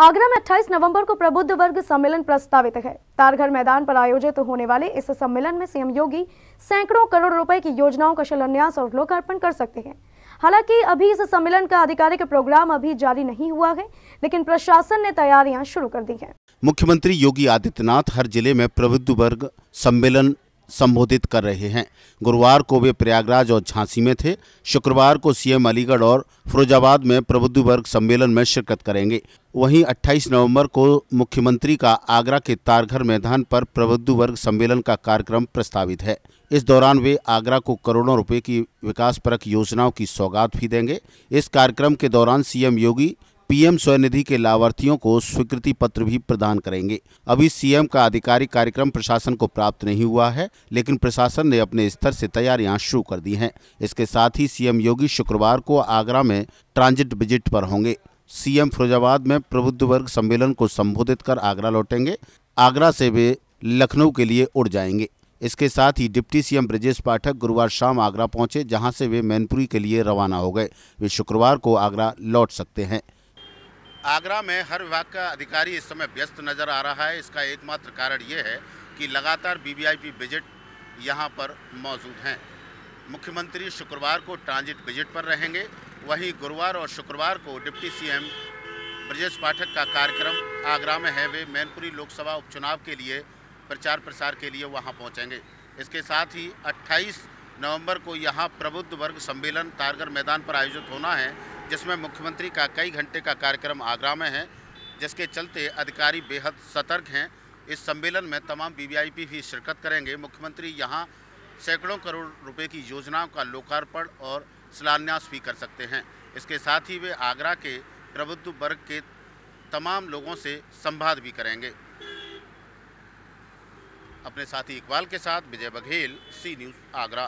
आगरा में 28 नवंबर को प्रबुद्ध वर्ग सम्मेलन प्रस्तावित है तारघर मैदान पर आयोजित होने वाले इस सम्मेलन में सीएम योगी सैकड़ों करोड़ रुपए की योजनाओं का शिलान्यास और लोकार्पण कर सकते हैं हालांकि अभी इस सम्मेलन का आधिकारिक प्रोग्राम अभी जारी नहीं हुआ है लेकिन प्रशासन ने तैयारियां शुरू कर दी है मुख्यमंत्री योगी आदित्यनाथ हर जिले में प्रबुद्ध वर्ग सम्मेलन संबोधित कर रहे हैं गुरुवार को वे प्रयागराज और झांसी में थे शुक्रवार को सीएम अलीगढ़ और फिरोजाबाद में प्रबुद्ध वर्ग सम्मेलन में शिरकत करेंगे वहीं 28 नवंबर को मुख्यमंत्री का आगरा के तारघर मैदान पर प्रबुद्ध वर्ग सम्मेलन का कार्यक्रम प्रस्तावित है इस दौरान वे आगरा को करोड़ों रुपए की विकास परक योजनाओं की सौगात भी देंगे इस कार्यक्रम के दौरान सीएम योगी पीएम स्वनिधि के लाभार्थियों को स्वीकृति पत्र भी प्रदान करेंगे अभी सीएम का आधिकारिक कार्यक्रम प्रशासन को प्राप्त नहीं हुआ है लेकिन प्रशासन ने अपने स्तर से तैयारियां शुरू कर दी हैं इसके साथ ही सीएम योगी शुक्रवार को आगरा में ट्रांजिट विजिट पर होंगे सीएम फिरोजाबाद में प्रबुद्ध वर्ग सम्मेलन को संबोधित कर आगरा लौटेंगे आगरा से वे लखनऊ के लिए उड़ जाएंगे इसके साथ ही डिप्टी सीएम ब्रजेश पाठक गुरुवार शाम आगरा पहुंचे जहां से वे मैनपुरी के लिए रवाना हो गए वे शुक्रवार को आगरा लौट सकते हैं आगरा में हर विभाग का अधिकारी इस समय व्यस्त नज़र आ रहा है इसका एकमात्र कारण ये है कि लगातार वीवीआईपी विजिट यहाँ पर मौजूद हैं मुख्यमंत्री शुक्रवार को ट्रांजिट विजिट पर रहेंगे वहीं गुरुवार और शुक्रवार को डिप्टी सीएम ब्रजेश पाठक का कार्यक्रम आगरा में है वे मैनपुरी लोकसभा उपचुनाव के लिए प्रचार प्रसार के लिए वहाँ पहुँचेंगे इसके साथ ही अट्ठाईस नवंबर को यहाँ प्रबुद्ध वर्ग सम्मेलन कारगर मैदान पर आयोजित होना है जिसमें मुख्यमंत्री का कई घंटे का कार्यक्रम आगरा में है जिसके चलते अधिकारी बेहद सतर्क हैं इस सम्मेलन में तमाम वीवीआईपी भी शिरकत करेंगे मुख्यमंत्री यहाँ सैकड़ों करोड़ रुपए की योजनाओं का लोकार्पण और शिलान्यास भी कर सकते हैं इसके साथ ही वे आगरा के प्रबुद्ध वर्ग के तमाम लोगों से संवाद भी करेंगे अपने साथी इकबाल के साथ विजय बघेल सी न्यूज़ आगरा